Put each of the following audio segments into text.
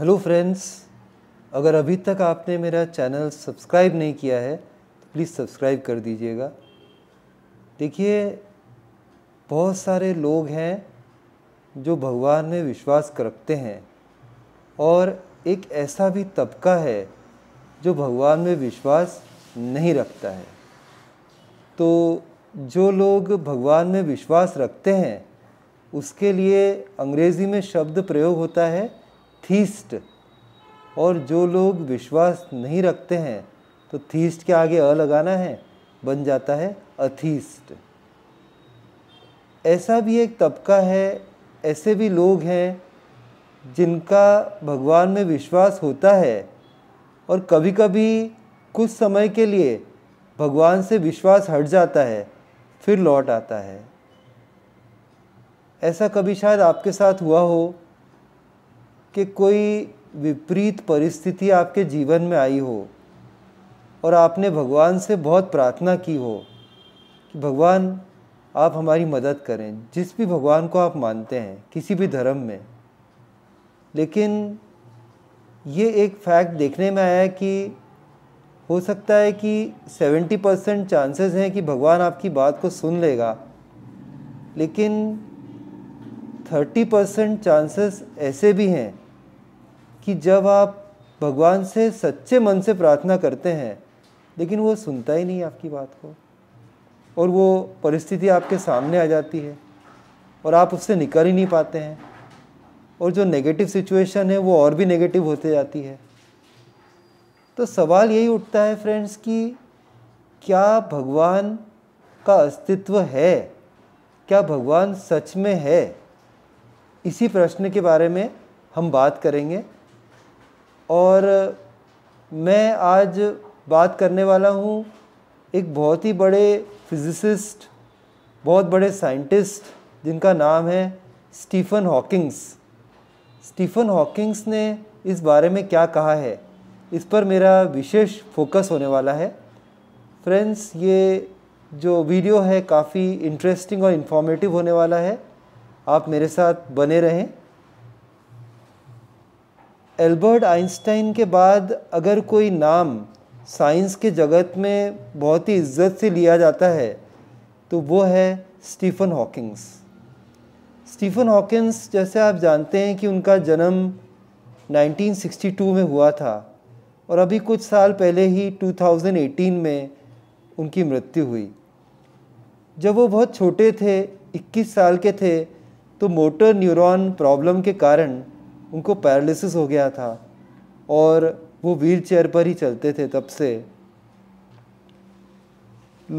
hello friends अगर अभी तक आपने मेरा चैनल सब्सक्राइब नहीं किया है तो प्लीज़ सब्सक्राइब कर दीजिएगा देखिए बहुत सारे लोग हैं जो भगवान में विश्वास रखते हैं और एक ऐसा भी तबका है जो भगवान में विश्वास नहीं रखता है तो जो लोग भगवान में विश्वास रखते हैं उसके लिए अंग्रेज़ी में शब्द प्रयोग होता है थीस्ट और जो लोग विश्वास नहीं रखते हैं तो थीस्ट के आगे अ लगाना है बन जाता है अथीस्ट ऐसा भी एक तबका है ऐसे भी लोग हैं जिनका भगवान में विश्वास होता है और कभी कभी कुछ समय के लिए भगवान से विश्वास हट जाता है फिर लौट आता है ऐसा कभी शायद आपके साथ हुआ हो कि कोई विपरीत परिस्थिति आपके जीवन में आई हो और आपने भगवान से बहुत प्रार्थना की हो कि भगवान आप हमारी मदद करें जिस भी भगवान को आप मानते हैं किसी भी धर्म में लेकिन ये एक फैक्ट देखने में आया कि हो सकता है कि 70 परसेंट चांसेस हैं कि भगवान आपकी बात को सुन लेगा लेकिन थर्टी परसेंट चांसेस ऐसे भी हैं कि जब आप भगवान से सच्चे मन से प्रार्थना करते हैं लेकिन वो सुनता ही नहीं आपकी बात को और वो परिस्थिति आपके सामने आ जाती है और आप उससे निकल ही नहीं पाते हैं और जो नेगेटिव सिचुएशन है वो और भी नेगेटिव होते जाती है तो सवाल यही उठता है फ्रेंड्स कि क्या भगवान का अस्तित्व है क्या भगवान सच में है इसी प्रश्न के बारे में हम बात करेंगे और मैं आज बात करने वाला हूँ एक बहुत ही बड़े फिजिसिस्ट बहुत बड़े साइंटिस्ट जिनका नाम है स्टीफन हॉकिंग्स स्टीफन हॉकिंग्स ने इस बारे में क्या कहा है इस पर मेरा विशेष फोकस होने वाला है फ्रेंड्स ये जो वीडियो है काफ़ी इंटरेस्टिंग और इन्फॉर्मेटिव होने वाला है आप मेरे साथ बने रहें एल्बर्ट आइंस्टाइन के बाद अगर कोई नाम साइंस के जगत में बहुत ही इज्जत से लिया जाता है तो वो है स्टीफन हॉकिंग्स स्टीफन हॉकिंस जैसे आप जानते हैं कि उनका जन्म 1962 में हुआ था और अभी कुछ साल पहले ही 2018 में उनकी मृत्यु हुई जब वो बहुत छोटे थे 21 साल के थे तो मोटर न्यूरॉन प्रॉब्लम के कारण उनको पैरालिसिस हो गया था और वो व्हील चेयर पर ही चलते थे तब से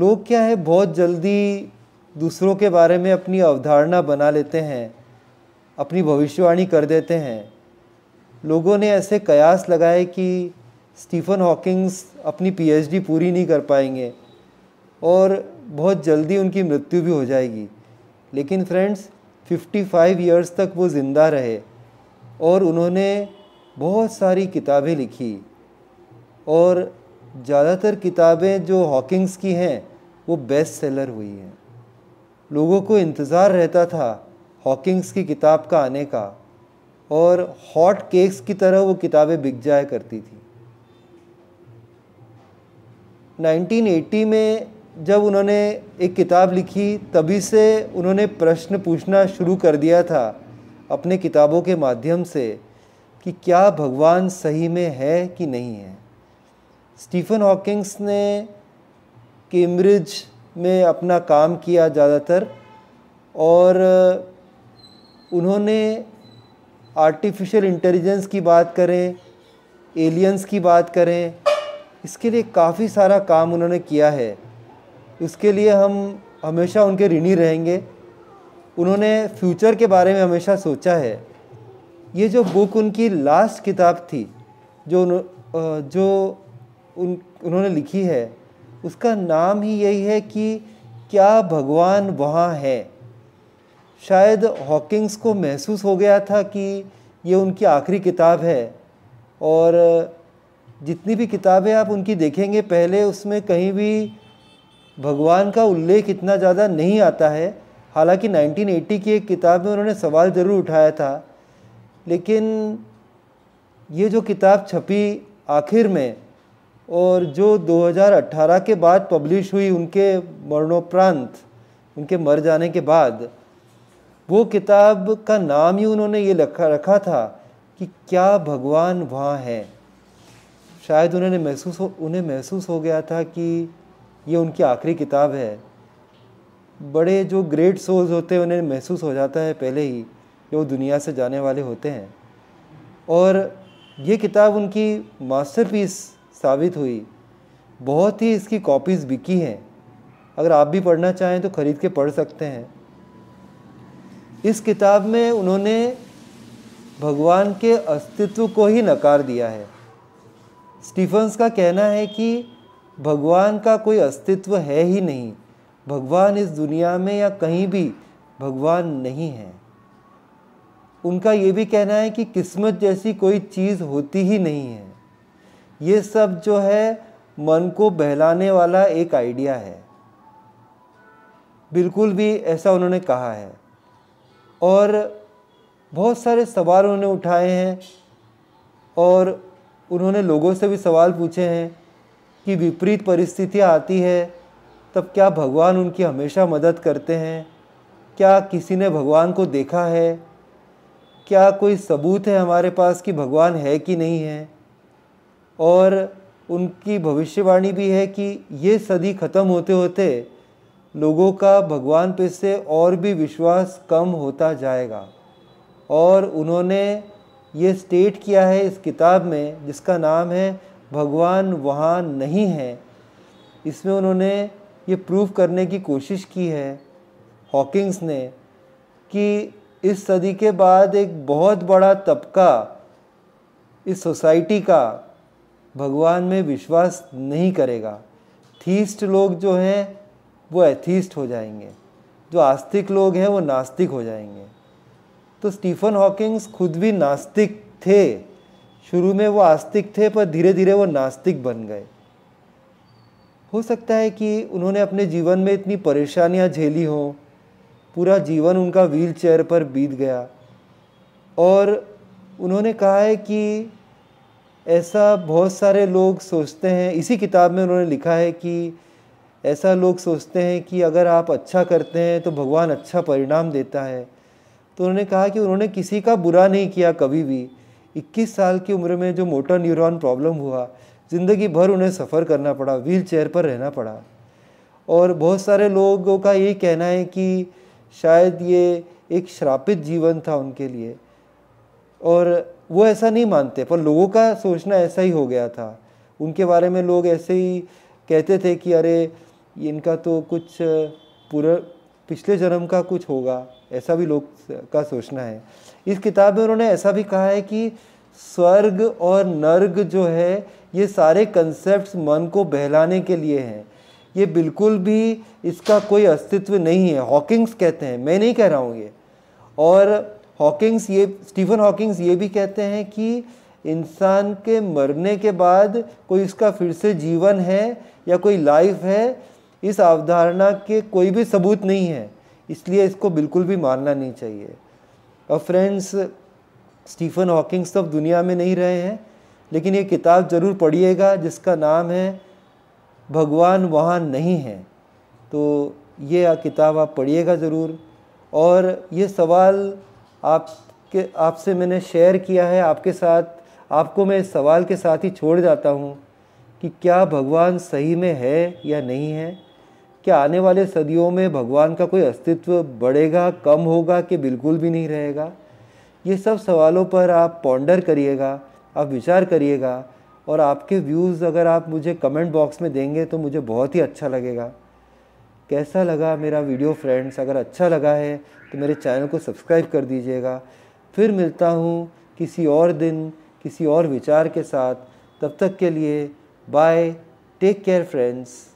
लोग क्या है बहुत जल्दी दूसरों के बारे में अपनी अवधारणा बना लेते हैं अपनी भविष्यवाणी कर देते हैं लोगों ने ऐसे कयास लगाए कि स्टीफन हॉकिंग्स अपनी पीएचडी पूरी नहीं कर पाएंगे और बहुत जल्दी उनकी मृत्यु भी हो जाएगी लेकिन फ्रेंड्स 55 इयर्स तक वो ज़िंदा रहे और उन्होंने बहुत सारी किताबें लिखी और ज़्यादातर किताबें जो हॉकिंग्स की हैं वो बेस्ट सेलर हुई हैं लोगों को इंतज़ार रहता था हॉकिंग्स की किताब का आने का और हॉट केक्स की तरह वो किताबें बिक जाया करती थी 1980 में जब उन्होंने एक किताब लिखी तभी से उन्होंने प्रश्न पूछना शुरू कर दिया था अपने किताबों के माध्यम से कि क्या भगवान सही में है कि नहीं है स्टीफन हॉकिंग्स ने कैम्ब्रिज में अपना काम किया ज़्यादातर और उन्होंने आर्टिफिशियल इंटेलिजेंस की बात करें एलियंस की बात करें इसके लिए काफ़ी सारा काम उन्होंने किया है इसके लिए हम हमेशा उनके ऋणी रहेंगे उन्होंने फ्यूचर के बारे में हमेशा सोचा है ये जो बुक उनकी लास्ट किताब थी जो जो उन उन्होंने लिखी है उसका नाम ही यही है कि क्या भगवान वहाँ है शायद हॉकिंग्स को महसूस हो गया था कि ये उनकी आखिरी किताब है और जितनी भी किताबें आप उनकी देखेंगे पहले उसमें कहीं भी भगवान का उल्लेख इतना ज़्यादा नहीं आता है हालांकि 1980 की एक किताब में उन्होंने सवाल ज़रूर उठाया था लेकिन ये जो किताब छपी आखिर में और जो 2018 के बाद पब्लिश हुई उनके मरणोपरांत उनके मर जाने के बाद वो किताब का नाम ही उन्होंने ये रखा रखा था कि क्या भगवान वहाँ है शायद उन्होंने महसूस हो उन्हें महसूस हो गया था कि ये उनकी आखिरी किताब है बड़े जो ग्रेट सोल्स होते हैं उन्हें महसूस हो जाता है पहले ही कि वो दुनिया से जाने वाले होते हैं और ये किताब उनकी मास्टरपीस साबित हुई बहुत ही इसकी कॉपीज़ बिकी हैं अगर आप भी पढ़ना चाहें तो ख़रीद के पढ़ सकते हैं इस किताब में उन्होंने भगवान के अस्तित्व को ही नकार दिया है स्टीफन्स का कहना है कि भगवान का कोई अस्तित्व है ही नहीं भगवान इस दुनिया में या कहीं भी भगवान नहीं है उनका ये भी कहना है कि किस्मत जैसी कोई चीज़ होती ही नहीं है ये सब जो है मन को बहलाने वाला एक आइडिया है बिल्कुल भी ऐसा उन्होंने कहा है और बहुत सारे सवाल उन्होंने उठाए हैं और उन्होंने लोगों से भी सवाल पूछे हैं की विपरीत परिस्थितियाँ आती है तब क्या भगवान उनकी हमेशा मदद करते हैं क्या किसी ने भगवान को देखा है क्या कोई सबूत है हमारे पास कि भगवान है कि नहीं है और उनकी भविष्यवाणी भी है कि ये सदी ख़त्म होते होते लोगों का भगवान पे से और भी विश्वास कम होता जाएगा और उन्होंने ये स्टेट किया है इस किताब में जिसका नाम है भगवान वहाँ नहीं है इसमें उन्होंने ये प्रूव करने की कोशिश की है हॉकिंग्स ने कि इस सदी के बाद एक बहुत बड़ा तबका इस सोसाइटी का भगवान में विश्वास नहीं करेगा थीस्ट लोग जो हैं वो एथीस्ट हो जाएंगे जो आस्तिक लोग हैं वो नास्तिक हो जाएंगे तो स्टीफन हॉकिंग्स खुद भी नास्तिक थे शुरू में वो आस्तिक थे पर धीरे धीरे वो नास्तिक बन गए हो सकता है कि उन्होंने अपने जीवन में इतनी परेशानियां झेली हों पूरा जीवन उनका व्हील चेयर पर बीत गया और उन्होंने कहा है कि ऐसा बहुत सारे लोग सोचते हैं इसी किताब में उन्होंने लिखा है कि ऐसा लोग सोचते हैं कि अगर आप अच्छा करते हैं तो भगवान अच्छा परिणाम देता है तो उन्होंने कहा कि उन्होंने किसी का बुरा नहीं किया कभी भी 21 साल की उम्र में जो मोटर न्यूरॉन प्रॉब्लम हुआ ज़िंदगी भर उन्हें सफ़र करना पड़ा व्हील चेयर पर रहना पड़ा और बहुत सारे लोगों का यही कहना है कि शायद ये एक श्रापित जीवन था उनके लिए और वो ऐसा नहीं मानते पर लोगों का सोचना ऐसा ही हो गया था उनके बारे में लोग ऐसे ही कहते थे कि अरे इनका तो कुछ पूरा पिछले जन्म का कुछ होगा ऐसा भी लोग का सोचना है इस किताब में उन्होंने ऐसा भी कहा है कि स्वर्ग और नर्ग जो है ये सारे कंसेप्ट मन को बहलाने के लिए हैं ये बिल्कुल भी इसका कोई अस्तित्व नहीं है हॉकिंग्स कहते हैं मैं नहीं कह रहा हूँ ये और हॉकिंग्स ये स्टीफन हॉकिंग्स ये भी कहते हैं कि इंसान के मरने के बाद कोई इसका फिर से जीवन है या कोई लाइफ है इस अवधारणा के कोई भी सबूत नहीं है इसलिए इसको बिल्कुल भी मानना नहीं चाहिए और फ्रेंड्स स्टीफन हॉकिंग्स सब दुनिया में नहीं रहे हैं लेकिन ये किताब ज़रूर पढ़िएगा जिसका नाम है भगवान वहाँ नहीं है तो ये किताब आप पढ़िएगा ज़रूर और ये सवाल आपके आपसे मैंने शेयर किया है आपके साथ आपको मैं इस सवाल के साथ ही छोड़ जाता हूँ कि क्या भगवान सही में है या नहीं है क्या आने वाले सदियों में भगवान का कोई अस्तित्व बढ़ेगा कम होगा कि बिल्कुल भी नहीं रहेगा ये सब सवालों पर आप पॉन्डर करिएगा आप विचार करिएगा और आपके व्यूज़ अगर आप मुझे कमेंट बॉक्स में देंगे तो मुझे बहुत ही अच्छा लगेगा कैसा लगा मेरा वीडियो फ्रेंड्स अगर अच्छा लगा है तो मेरे चैनल को सब्सक्राइब कर दीजिएगा फिर मिलता हूँ किसी और दिन किसी और विचार के साथ तब तक के लिए बाय टेक केयर फ्रेंड्स